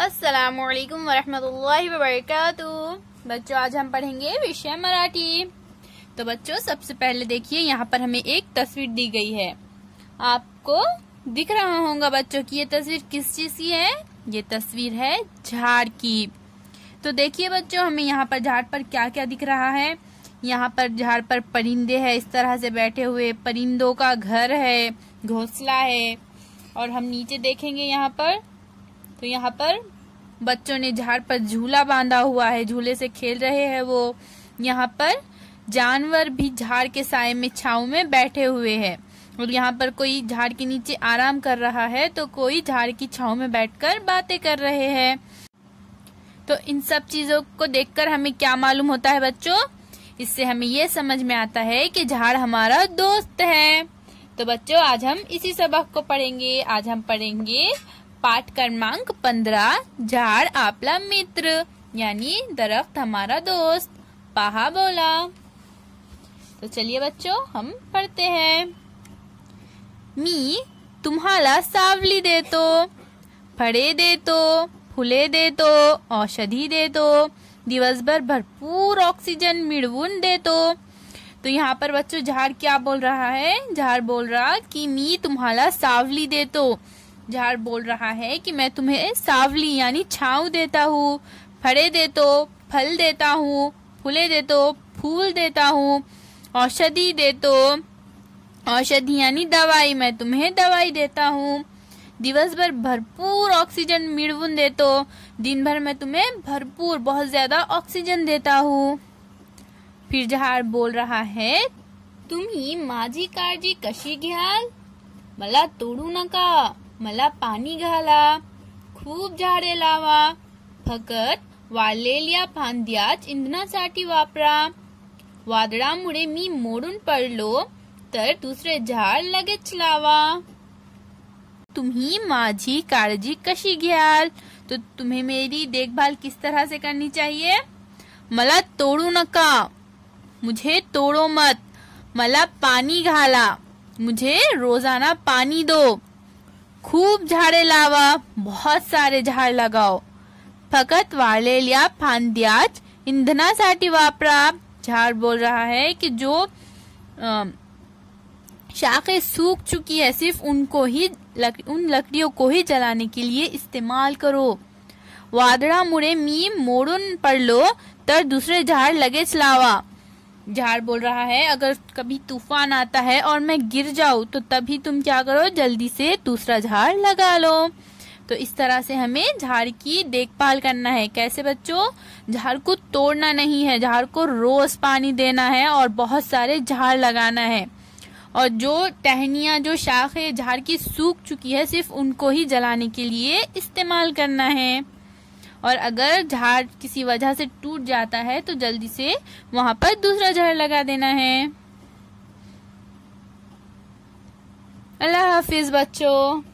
अस्सलाम वालेकुम वरहमतुल्लाहि वबरकातुहू बच्चों आज हम पढ़ेंगे विषय मराठी तो बच्चों सबसे पहले देखिए यहाँ पर हमें एक तस्वीर दी गई है आपको दिख रहा होगा बच्चों की ये तस्वीर किस चीज की है ये तस्वीर है झाड़ की तो देखिए बच्चों हमें यहाँ पर झाड़ पर क्या क्या दिख रहा है यहाँ पर झाड़ पर परिंदे है इस तरह से बैठे हुए परिंदों का घर है घोंसला है और हम नीचे देखेंगे यहाँ पर तो यहाँ पर बच्चों ने झाड़ पर झूला बांधा हुआ है झूले से खेल रहे हैं वो यहाँ पर जानवर भी झाड़ के साय में छाव में बैठे हुए हैं और यहाँ पर कोई झाड़ के नीचे आराम कर रहा है तो कोई झाड़ की छाव में बैठकर बातें कर रहे हैं तो इन सब चीजों को देखकर हमें क्या मालूम होता है बच्चों इससे हमें ये समझ में आता है कि झाड़ हमारा दोस्त है तो बच्चों आज हम इसी सबक को पढ़ेंगे आज हम पढ़ेंगे पाठ क्रमांक पंद्रह झाड़ आपला मित्र यानी दरख्त हमारा दोस्त पहा बोला तो चलिए बच्चों हम पढ़ते हैं मी तुम्हारा सावली दे तो फड़े दे तो फुले दे तो दिवस भर भरपूर ऑक्सीजन मिळवून दे तो यहाँ पर बच्चों झाड़ क्या बोल रहा है झाड़ बोल रहा कि मी तुम्हारा सावली दे तो झार बोल रहा है कि मैं तुम्हें सावली यानी छाव देता हूँ फड़े दे तो फल देता हूँ फूले दे तो फूल देता हूँ औषधि दे तो औषधि यानी दवाई मैं तुम्हें दवाई देता हूँ दिवस भर भरपूर ऑक्सीजन मिड़वन दे तो दिन भर मैं तुम्हें भरपूर बहुत ज्यादा ऑक्सीजन देता हूँ फिर जहार बोल रहा है ही माझी काजी कशी घ्याल मला तोडू नका मला पानी घाला खूब झाडे लावा फकत वाळलेल्या फांद्याच इंधनासाठी वापरा वादळामुळे मी मोडून पडलो तर दुसरे झाड लगेच लावा तुम्ही माझी काळजी कशी घ्याल तो तुम्हें मेरी देखभाल किस तरह से करनी चाहिए मला तोड़ू नका मुझे तोड़ो मत मला पानी घाला मुझे रोजाना पानी दो खूब झाड़े लावा बहुत सारे झाड लगाओ फकत लिया फांद्याच साठी वापरा झाड़ बोल रहा है कि जो शाखें सूख चुकी है सिर्फ उनको ही लक, उन लकड़ियों को ही जलाने के लिए इस्तेमाल करो वादड़ा मुड़े मीम मोड़न पर लो तर दूसरे झाड़ लगे चलावा झाड़ बोल रहा है अगर कभी तूफान आता है और मैं गिर जाऊं तो तभी तुम क्या करो जल्दी से दूसरा झाड़ लगा लो तो इस तरह से हमें झाड़ की देखभाल करना है कैसे बच्चों झाड़ को तोड़ना नहीं है झाड़ को रोज पानी देना है और बहुत सारे झाड़ लगाना है और जो टहनिया जो शाखें झाड़ की सूख चुकी है सिर्फ उनको ही जलाने के लिए इस्तेमाल करना है और अगर झाड़ किसी वजह से टूट जाता है तो जल्दी से वहां पर दूसरा झाड़ लगा देना है अल्लाह हाफिज बच्चों